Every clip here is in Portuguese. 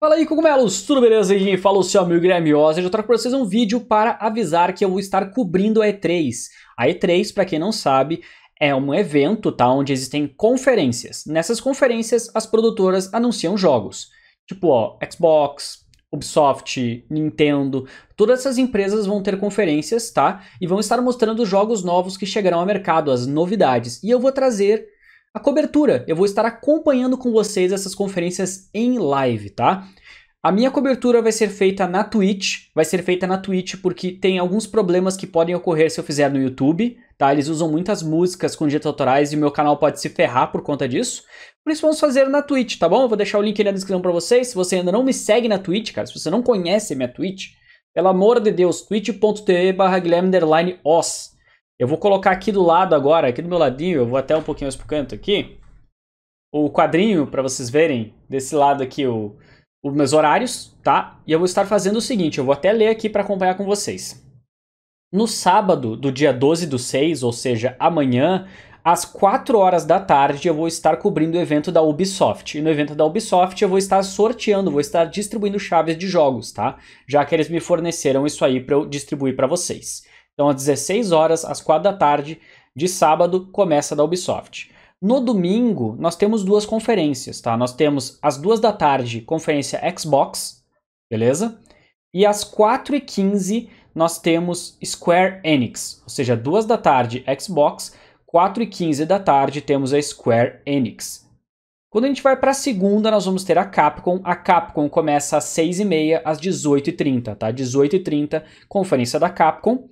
Fala aí, cogumelos! Tudo beleza? Aí, quem fala é o seu amigo Guilherme Eu trago para vocês um vídeo para avisar que eu vou estar cobrindo a E3. A E3, para quem não sabe, é um evento tá, onde existem conferências. Nessas conferências, as produtoras anunciam jogos. Tipo, ó, Xbox, Ubisoft, Nintendo, todas essas empresas vão ter conferências, tá? E vão estar mostrando jogos novos que chegarão ao mercado, as novidades. E eu vou trazer a cobertura. Eu vou estar acompanhando com vocês essas conferências em live, tá? A minha cobertura vai ser feita na Twitch, vai ser feita na Twitch porque tem alguns problemas que podem ocorrer se eu fizer no YouTube, tá? Eles usam muitas músicas com direitos autorais e o meu canal pode se ferrar por conta disso. Por isso vamos fazer na Twitch, tá bom? Eu vou deixar o link na descrição para vocês. Se você ainda não me segue na Twitch, cara, se você não conhece minha Twitch, pelo amor de Deus, twitch.tv barra eu vou colocar aqui do lado agora, aqui do meu ladinho, eu vou até um pouquinho mais pro canto aqui, o quadrinho para vocês verem, desse lado aqui, o, os meus horários, tá? E eu vou estar fazendo o seguinte, eu vou até ler aqui para acompanhar com vocês. No sábado do dia 12 do 6, ou seja, amanhã, às 4 horas da tarde eu vou estar cobrindo o evento da Ubisoft. E no evento da Ubisoft eu vou estar sorteando, vou estar distribuindo chaves de jogos, tá? Já que eles me forneceram isso aí para eu distribuir para vocês. Então, às 16 horas, às 4 da tarde de sábado, começa da Ubisoft. No domingo, nós temos duas conferências, tá? Nós temos às 2 da tarde, conferência Xbox, beleza? E às 4h15, nós temos Square Enix, ou seja, 2 da tarde Xbox, 4 e 15 da tarde temos a Square Enix. Quando a gente vai para a segunda, nós vamos ter a Capcom. A Capcom começa às 6 e meia, às 18h30, tá? 18h30, conferência da Capcom.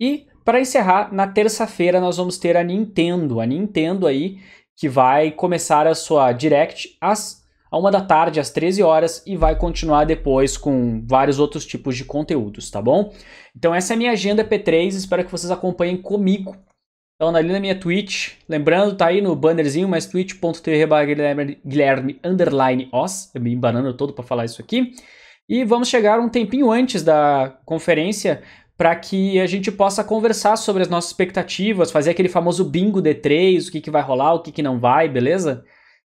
E para encerrar, na terça-feira nós vamos ter a Nintendo. A Nintendo aí que vai começar a sua Direct às a uma da tarde, às 13 horas, e vai continuar depois com vários outros tipos de conteúdos, tá bom? Então essa é a minha agenda P3, espero que vocês acompanhem comigo. Então, ali na minha Twitch, lembrando, tá aí no bannerzinho, mas twitch.tv Guilherme, os, eu me embanando todo para falar isso aqui. E vamos chegar um tempinho antes da conferência para que a gente possa conversar sobre as nossas expectativas, fazer aquele famoso bingo D3, o que, que vai rolar, o que, que não vai, beleza?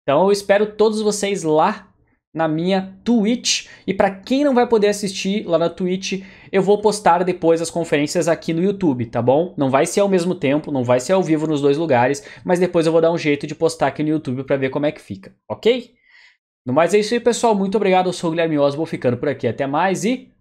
Então eu espero todos vocês lá na minha Twitch. E para quem não vai poder assistir lá na Twitch, eu vou postar depois as conferências aqui no YouTube, tá bom? Não vai ser ao mesmo tempo, não vai ser ao vivo nos dois lugares, mas depois eu vou dar um jeito de postar aqui no YouTube para ver como é que fica, ok? No mais é isso aí, pessoal. Muito obrigado. Eu sou o Guilherme Oswald, ficando por aqui. Até mais e